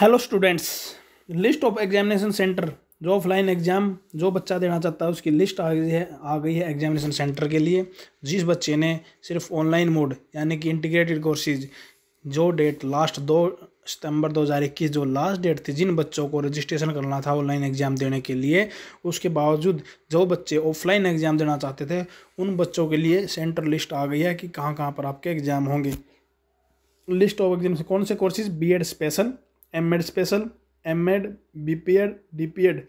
hello students list of examination centre जो offline exam जो बच्चा देना चाहता है उसकी लिस्ट आ गई है आ गई है एग्जामिनेशन सेंटर के लिए जिस बच्चे ने सिर्फ ऑनलाइन मोड यानी कि इंटीग्रेटेड कोर्सेज जो डेट लास्ट दो सितंबर 2021 जो लास्ट डेट थी जिन बच्चों को रजिस्ट्रेशन करना था ऑनलाइन एग्ज़ाम देने के लिए उसके बावजूद जो बच्चे ऑफलाइन एग्ज़ाम देना चाहते थे उन बच्चों के लिए सेंटर लिस्ट आ गई है कि कहाँ कहाँ पर आपके एग्ज़ाम होंगे लिस्ट ऑफ एग्जाम कौन से courses BEd special M Ed special M Ed B P Ed D P Ed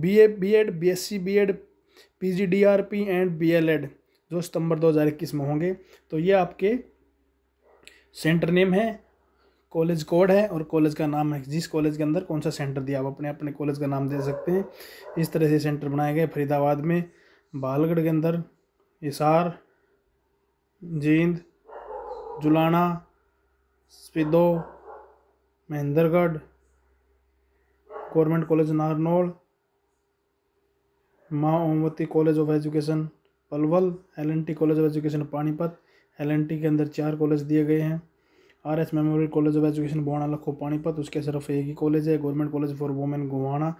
B A B Ed B S C B Ed P G D R P and B L Ed जो सितंबर दो हज़ार इक्कीस में होंगे तो ये आपके सेंटर नेम है कॉलेज कोड है और कॉलेज का नाम है जिस कॉलेज के अंदर कौन सा सेंटर दिया आप अपने अपने कॉलेज का नाम दे सकते हैं इस तरह से सेंटर बनाए गए फरीदाबाद में बालगढ़ के अंदर Hisar Jind Julana Safidon Mahendragarh government college Narnaul Maa Omwati college of education Palwal LNT college of education Panipat LNT के अंदर चार कॉलेज दिए गए हैं R S memorial college of education Bohana लखो पानीपत उसके सिर्फ एक ही कॉलेज है government college for women Tikka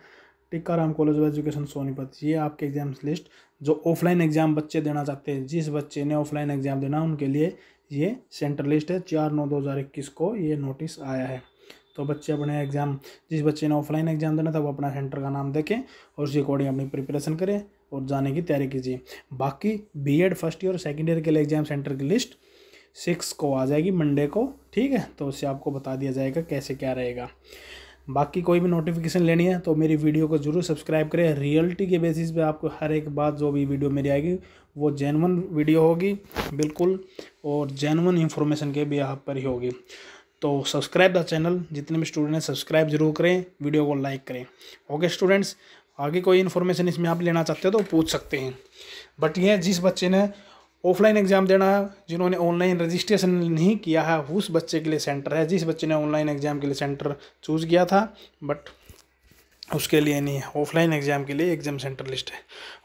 Tikkaram college of education Sonipat ये आपके एग्जाम लिस्ट जो ऑफलाइन एग्जाम बच्चे देना चाहते हैं जिस बच्चे ने ऑफलाइन एग्जाम देना उनके लिए ये सेंटर लिस्ट है चार नौ दो हज़ार इक्कीस को ये नोटिस आया है तो बच्चे अपने एग्ज़ाम जिस बच्चे ने ऑफलाइन एग्ज़ाम देना था वो अपना सेंटर का नाम देखें और उसी अकॉर्डिंग अपनी प्रिपरेशन करें और जाने की तैयारी कीजिए बाकी बीएड फर्स्ट ईयर और सेकेंड ईयर के लिए एग्ज़ाम सेंटर की लिस्ट सिक्स को आ जाएगी मंडे को ठीक है तो उससे आपको बता दिया जाएगा कैसे क्या रहेगा बाकी कोई भी नोटिफिकेशन लेनी है तो मेरी वीडियो को जरूर सब्सक्राइब करें रियलिटी के बेसिस पे आपको हर एक बात जो भी वीडियो मेरी आएगी वो जेनवन वीडियो होगी बिल्कुल और जेनवन इन्फॉर्मेशन के भी यहाँ पर ही होगी तो सब्सक्राइब द चैनल जितने भी स्टूडेंट हैं सब्सक्राइब जरूर करें वीडियो को लाइक करें ओके स्टूडेंट्स आगे कोई इन्फॉर्मेशन इसमें आप लेना चाहते हो तो पूछ सकते हैं बट यह जिस बच्चे ने ऑफलाइन एग्जाम देना है जिन्होंने ऑनलाइन रजिस्ट्रेशन नहीं किया है उस बच्चे के लिए सेंटर है जिस बच्चे ने ऑनलाइन एग्जाम के लिए सेंटर चूज़ किया था बट उसके लिए नहीं है ऑफलाइन एग्जाम के लिए एग्जाम सेंटर लिस्ट है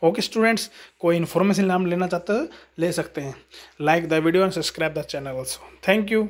ओके स्टूडेंट्स कोई इन्फॉर्मेशन नाम लेना चाहते हो ले सकते हैं like the video and subscribe the channel also thank you